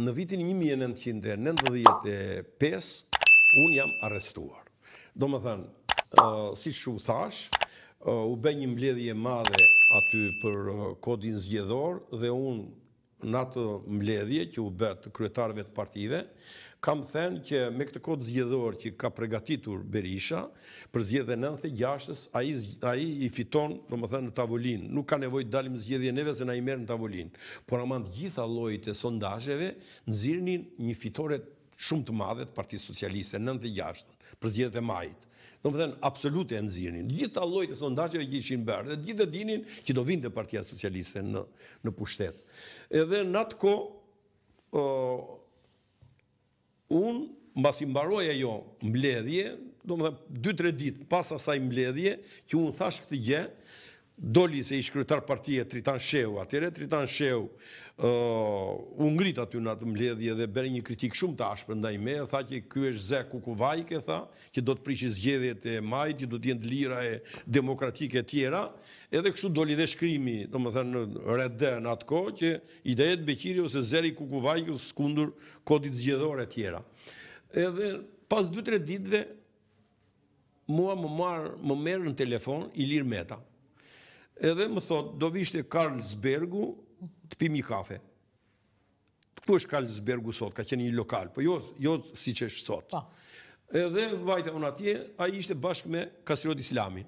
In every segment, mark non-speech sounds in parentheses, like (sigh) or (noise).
Në vitin 1995, unë jam arestuar. Do më thënë, si që u thash, u be një mbledhje madhe aty për kodin zgjedor, dhe unë në atë mbledhje që u be të kryetarëve të partive, kam thënë që me këtë kod zgjedhor që ka përgatitur Berisha për zgjedhjen 96 ai ai i fiton domethënë në tavolinë nuk ka nevojë të dalim zgjedhjen neve se na i merr në tavolinë por ama të gjitha llojit e sondazheve nxirrnin një fitore shumë të madhe të Partisë Socialiste 96 për zgjedhjet e majit domethënë absolute e nxirrnin të gjitha llojit e sondazheve që ishin bërë dhe të gjithë dinin që do vinte Partia Socialiste në në pushtet edhe në atë kohë uh, unë, mbas i mbaroj ajo mbledhje, do më dhe 2-3 ditë pas asaj mbledhje, që unë thash këtë gjë, doli se i shkrytar partije Tritan Shehu, atyre Tritan Shehu uh, unë ngrit aty në atë mledhje dhe bërë një kritik shumë të ashpër ndaj me, tha që kjo është ze kukuvajke, tha, që do të prishë zgjedhjet e majt, që do të jenë lira e demokratike e tjera, edhe kështu doli dhe shkrimi, do më thënë, në red dhe në atë ko, që i da jetë bekiri ose zeri kukuvajke së skundur kodit zgjedhore e tjera. Edhe pas 2-3 ditve, mua më marë, më merë në telefon, Ilir Meta, edhe më thot, do vishte Karlsbergu të pim një kafe. Këtu është Karlsbergu sot, ka qenë një lokal, po jo, jo si që është sot. Po. Edhe vajta unë atje, a i ishte bashkë me Kastriot Islamin.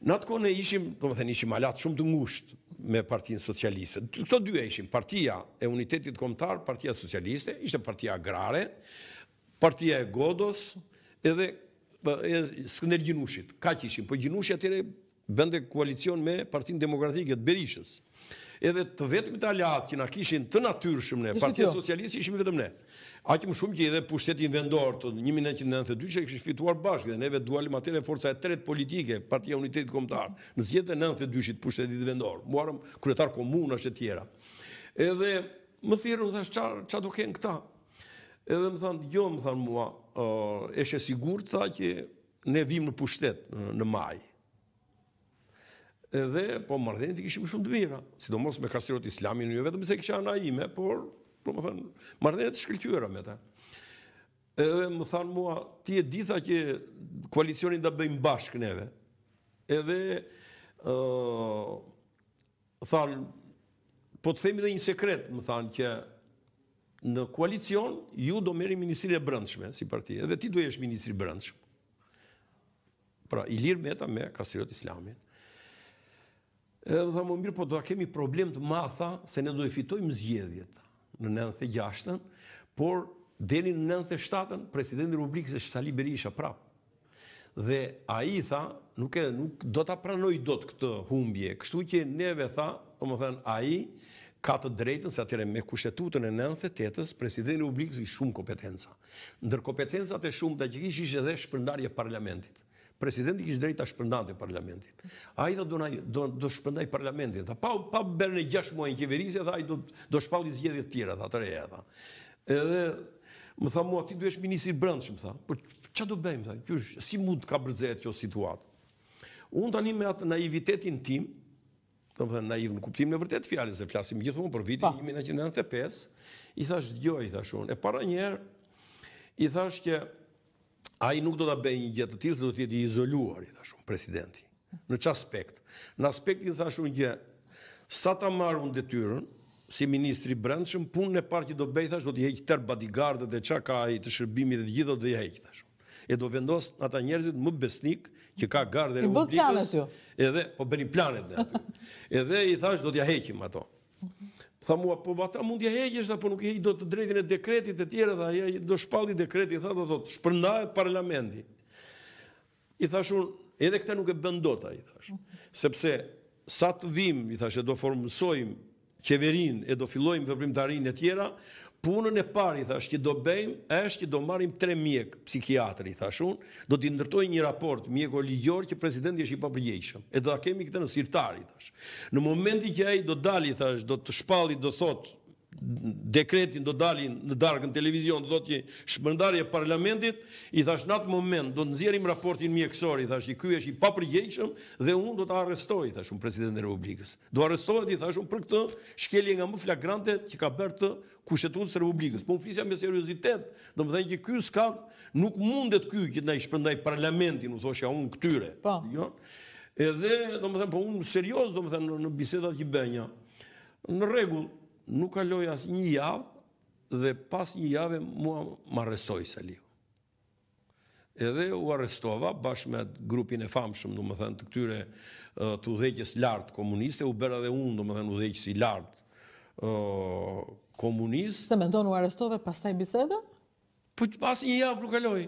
Në atë kone ishim, do më thënë ishim alatë shumë të ngusht me partinë socialiste. Këto dy e ishim, partia e unitetit komtar, partia socialiste, ishte partia agrare, partia e godos, edhe skënder gjinushit, ka që ishim, po gjinushit atyre bënde koalicion me partin demokratike të Berishës. Edhe të vetëm të aljatë që na kishin të natyrë shumë ne, partia socialisë ishim vetëm ne. A më shumë që edhe pushtetin vendor të 1992 që e kështë fituar bashkë, dhe neve dualim atëre e forca e tret politike, partia unitetit komtarë, në zjetë e 92 pushtetit vendorë, muarëm kërëtar komunë ashtë e tjera. Edhe më thirë u dhe shqarë që do kënë këta. Edhe më thanë, jo më thanë mua, eshe sigur të tha që ne vim në pushtet në maj edhe po mardhenjë të kishim shumë të mira, sidomos me kastirot islami në një vetëm se kisha ana ime, por po, mardhenjë të shkëllqyra me ta. Edhe më thanë mua, ti e ditha që koalicionin të bëjmë bashkë neve, edhe thanë, po të themi dhe një sekret, më thanë që në koalicion ju do meri ministri e brëndshme, si parti, edhe ti do jesh ministri brëndshme. Pra, i lirë ta me kastirot islamin. Edhe tha më mirë, po da kemi problem të tha se ne do e fitojmë zgjedhjet në 96-ën, por deri në 97-ën presidenti i Republikës është Sali Berisha prapë. Dhe ai tha, nuk e nuk do ta pranoj dot këtë humbje. Kështu që neve tha, domethën ai ka të drejtën se atyre me kushtetutën e 98-ës presidenti i Republikës i shumë kompetenca. Ndër kompetencat e shumta që kishte ishte edhe shpërndarje parlamentit presidenti kështë drejt ta shpërndante parlamentin. Ai do dhe do shpërndaj parlamentin. Tha pa pa bërë në 6 muaj qeverisje, tha ai do do shpalli zgjedhje të tjera, tha të reja tha. Edhe më tha mua ti duhesh ministri i brendshëm, tha. por që do bëjmë tha? Ky është si mund të ka brzehet kjo situatë? Unë tani me atë naivitetin tim, të më thënë naiv në kuptimin e vërtet fjalës se flasim gjithmonë për vitin 1995, i thash dëgjoj thash unë, e para një herë i thash që ai nuk do ta bëjë një gjë të tillë se do të jetë i izoluar i thashun presidenti. Në që aspekt? Në aspektin thashun që sa ta marr unë detyrën si ministri i brendshëm, punën e parë që do bëj thash do të heq tër bodyguardët e ka ai të shërbimit dhe të gjithë do të heq thashun. e do vendos ata njerëzit më besnik që ka gardë republikës. Edhe po bëni planet ne aty. Edhe i thash do t'ja heqim ato. Tha mua, po, po ata mundja hegjesh, po nuk hegjë do të drejtin e dekretit e tjere, dhe aja do shpalli dekretit, tha do të të shpërndajet parlamenti. I thash unë, edhe këta nuk e bëndota, i thash. Sepse, sa të vim, i thash, e do formësojmë qeverin, e do fillojmë vëprimtarin e tjera, punën e parë, i thash, që do bëjmë, është që do marim tre psikiatri, i thash unë, do t'i ndërtoj një raport mjeko ligjor që presidenti është i papërgjejshëm, e do t'a kemi këtë në sirtari, i thash. Në momenti që ai do dali, i thash, do të shpalli, do thotë, dekretin do dalin në darkën televizion do të shpërndarje parlamentit i thash në atë moment do të nxjerrim raportin mjekësor i thash i ky është i papërgjegjshëm dhe unë do ta arrestoj thash unë president e Republikës do arrestohet i thash unë për këtë shkelje nga më flagrante që ka bërë të kushtetutës të Republikës po flisja me seriozitet do më thënë që ky s'ka nuk mundet ky që na i shpëndaj parlamentin u thosha unë këtyre po. jo edhe do më thënë po unë serioz do thënë në bisedat që bëjnë në rregull nuk kaloj as një javë dhe pas një javë mua më arrestoi Saliu. Edhe u arrestova bashkë me grupin e famshëm, domethënë të këtyre të udhëqës lart komuniste, u bëra edhe unë domethënë udhëqës i lart ë komunist. Të mendon u arrestove pastaj biseda? Po pas një javë nuk kaloj.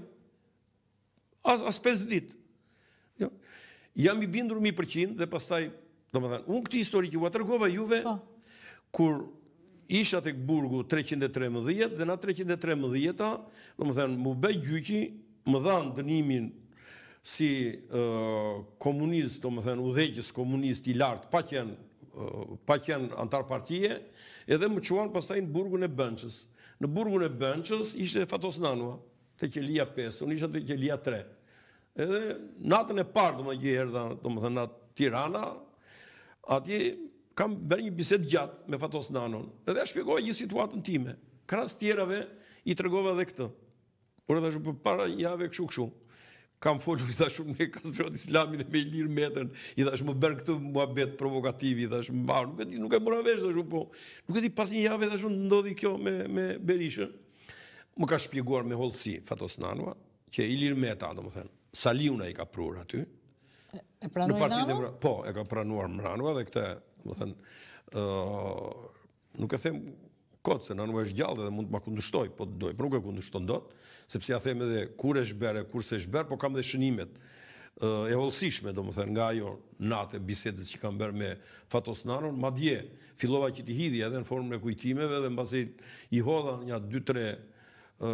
As as pesë ditë. Jo. Jam i bindur 100% dhe pastaj Dhe më thënë, unë këti histori që u tregova juve, po. kur isha të burgu 313 dhe na 313-a, në më thënë, më gjyqi, më dhanë dënimin si komunist, të më thënë, komunist i lartë, pa qenë pa qenë antar partije, edhe më quan pastaj në burgun e bënqës. Në burgun e bënqës ishte Fatos Nanua, të qelia 5, unë isha të qelia 3. Edhe natën e partë, më gjerë, më thënë, tirana, ati kam bërë një bisedë gjatë me Fatos Nanon dhe e shpjegoj një situatën time. Kras tjerave i tregova edhe këtë. Por edhe shumë për para javë këshu këshu, Kam folur i dashur me Kastrot Islamin e me Ilir Metën, i dashur më bën këtë muhabet provokativ i dashur mbar. Nuk e di, nuk e mora vesh shumë po. Nuk e di pas një javë dashur ndodhi kjo me me Berishën. Më ka shpjeguar me holësi Fatos Nanua që Ilir Meta, domethënë, Saliuna i ka prur aty. E pranuar Po, e ka pranuar Nanua dhe këtë Në thënë, nuk e them kotë, se në nuk e gjallë dhe mund të më kundështoj, po të po nuk e kundështon dot, sepse ja them edhe kur e shber e kur se shber, po kam dhe shënimet e holsishme, do më thënë, nga jo natë e bisetës që kam bërë me Fatos Naron, ma dje, fillova që ti hidhja edhe në formën e kujtimeve dhe në basit i hodha një atë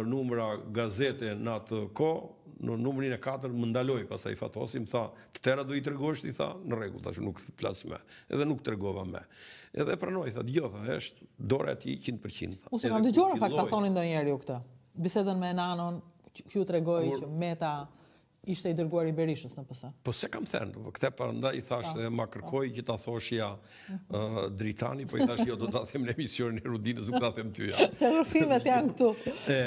numra gazete në atë ko, në numërin e 4 më ndaloj, pasa i fatosi, më tha, të tëra do i të regosht, i tha, në regull, tash nuk të plasë me, edhe nuk të regova me. Edhe pranoj, tha, djo, tha, eshtë, dore ati 100%. Usë ka dëgjora, fakta thonin do njerë ju këta, bisedën me nanon, kjo të regoj që meta ishte i dërguar i Berishës në përsa. Po se kam thënë, këte për nda i thashtë po, dhe ma kërkoj, po. që ta thosh ja mhm. uh, dritani, po i thashtë jo do të them në emisionin e rudinës, nuk të them ty ja. (laughs) Se rëfimet janë këtu,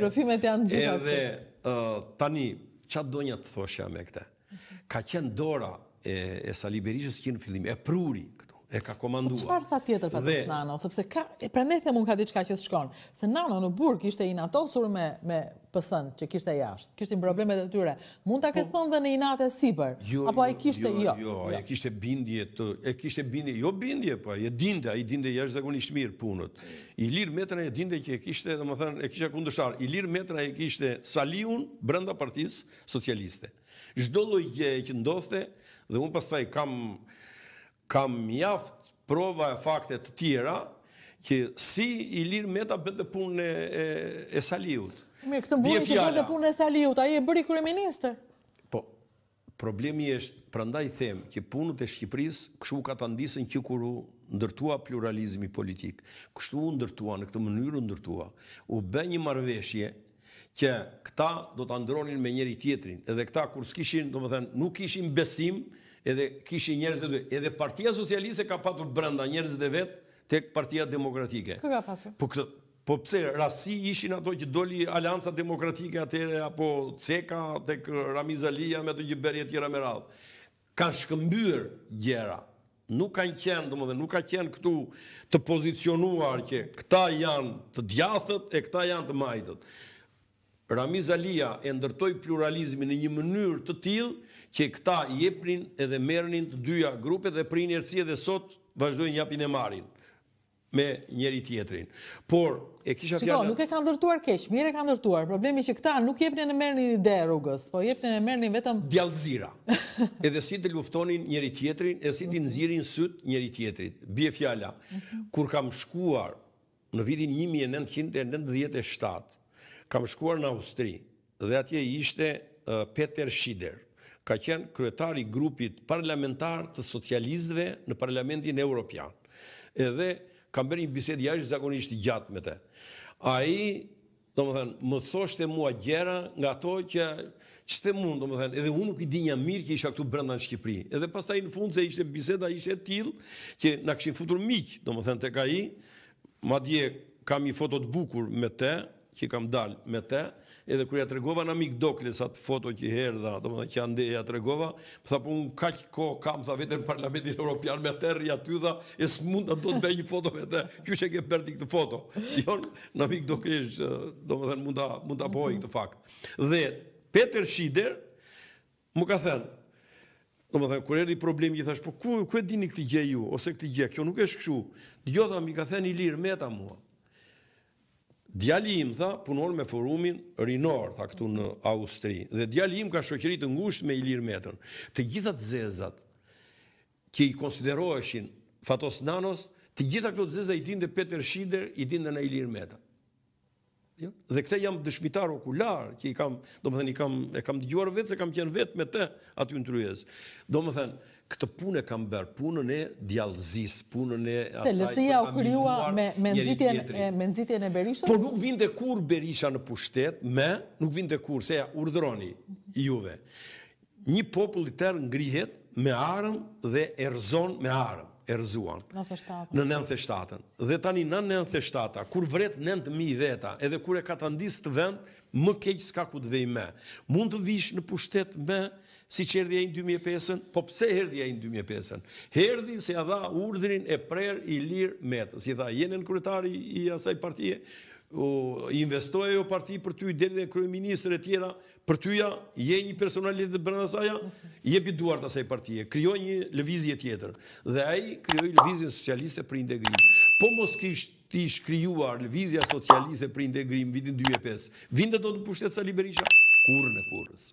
rëfimet janë gjitha këtu. Edhe, uh, tani, qa do një të thoshja ja me këte? Mhm. Ka qenë dora e, e Sali Berishës që në fillim, e pruri, e ka komanduar. Po, çfarë tha tjetër Fatos Nano, sepse ka e prandaj them un ka diçka që shkon. Se Nano në burg ishte inatosur me me PS-n që kishte jashtë. Kishin problemet e tyre. Mund ta po, ke thonë dhe në inat e sipër. Jo, apo ai jo, kishte jo. Jo, jo ai jo, kishte bindje të, e kishte bindje, jo bindje, po e dinte, ai dinte jashtëzakonisht mirë punët. I lirë metra e dinte që e kishte, domethënë e kishte kundërshtar. I lirë metra e kishte Saliun brenda Partisë Socialiste. Çdo lloj që ndodhte dhe un pastaj kam kam mjaft prova e fakte të tjera që si Ilir Meta bëndë punën e, e, e Saliut. Me këtë mbunë që bëndë punën e Saliut, a i e bëri minister? Po, problemi është, prandaj them, që punët e Shqipërisë këshu ka të ndisën që kuru ndërtua pluralizmi politik, kështu u ndërtua, në këtë mënyrë u ndërtua, u bë një marveshje që këta do të ndronin me njeri tjetrin, edhe këta kur s'kishin, do më thënë, nuk ishin besim, edhe kishin njerëz të dy. Edhe Partia Socialiste ka patur brenda njerëz të vet tek Partia Demokratike. Kë ka pasur? Po këtë Po pse rasi ishin ato që doli Alianca Demokratike atere, apo Ceka tek Ramiz Alia me ato gjiberje të tjera me radhë. Kan shkëmbyer gjëra. Nuk kanë qenë, dhe nuk ka qenë këtu të pozicionuar që këta janë të djathët e këta janë të majtët. Ramiz Alia e ndërtoj pluralizmi në një mënyrë të tilë që këta jepnin edhe mërnin të dyja grupe dhe për nërëci edhe sot vazhdojnë njapin e marin me njeri tjetrin. Por, e kisha fjallat... Shiko, nuk e ka ndërtuar kesh, mire e ka ndërtuar. Problemi që këta nuk jepnin në mernin ide rrugës, po jepnin në mernin vetëm... Djalëzira. (laughs) Edhe si të luftonin njeri tjetrin, edhe si të mhm. nëzirin sët njeri tjetrit. Bje fjallat, mhm. kur kam shkuar në vidin 1997, kam shkuar në Austri dhe atje ishte Peter Schider, ka qenë kryetari grupit parlamentar të socializve në parlamentin Europian. Edhe kam bërë një bisedi jashtë zakonisht gjatë me te. A i, do më thënë, më thoshte mua gjera nga to që që të mund, do më thënë, edhe unë nuk i dinja mirë që isha këtu brenda në Shqipëri. Edhe pas i në fundë se ishte biseda ishte tilë që në këshin futur mikë, do më thënë, të ka i, ma dje kam i foto të bukur me te, që kam dalë me te, edhe kërë ja të regova në amik dokle sa të foto që herë dha, do më dhe që andeja ja të regova, më për po unë ka që ko kam, sa vetër parlamentin Europian me te, aty ty dha, e së mund të do të bëj një foto me te, kjo që ke përti këtë foto. Jonë, në amik dokle eh, do më dhe mund të, mund apohi këtë fakt. Dhe, Peter Shider, më ka thënë, Do më thënë, kur erdi problemi, i thash, po ku, ku e dini këti gje ju, ose këtë gje, kjo nuk e shkëshu. Djodha mi ka thënë i lirë, meta mua. Djali im tha punon me forumin Rinor tha këtu në Austri dhe djali im ka shoqëri të ngushtë me Ilir Metën. Të gjitha të zezat që i konsideroheshin fatos nanos, të gjitha këto zeza i dinte Peter Schider, i dinte na Ilir Metën. Jo? Dhe këte jam dëshmitar okular, që i kam, domethënë i kam e kam dëgjuar vetë se kam qenë vetë me të aty në do më thënë këtë punë e kam bërë, punën e djallëzis, punën e asaj. Se nëse u krijua me me nxitjen me nxitjen e Berishës. Po nuk vinte kur Berisha në pushtet me, nuk vinte kur se ja urdhroni juve. Një popull i tërë ngrihet me armë dhe erëzon me armë erëzuan. Në 97. Në 97 Dhe tani në 97-a, kur vret 9000 veta, edhe kur e ka të të vend, më keq s'ka ku të vej me. Mund të vish në pushtet me, si që erdhja i në 2005-ën, po pse erdhja i në 2005-ën? Erdhi se a dha urdhrin e prer i lirë metës. I dha, jenë në kryetari i asaj partije, u investoi parti për ty dhe në kryeministër e tjera, për tyja, je një personalitet brenda je jepi duart asaj partie, krijoi një lëvizje tjetër. Dhe ai krijoi lëvizjen socialiste për integrim. Po mos kështë ti shkrijuar lëvizja socialiste për integrim vitin 2005. Vinte do të pushtet sa Liberisha? Kurrë në kurrës.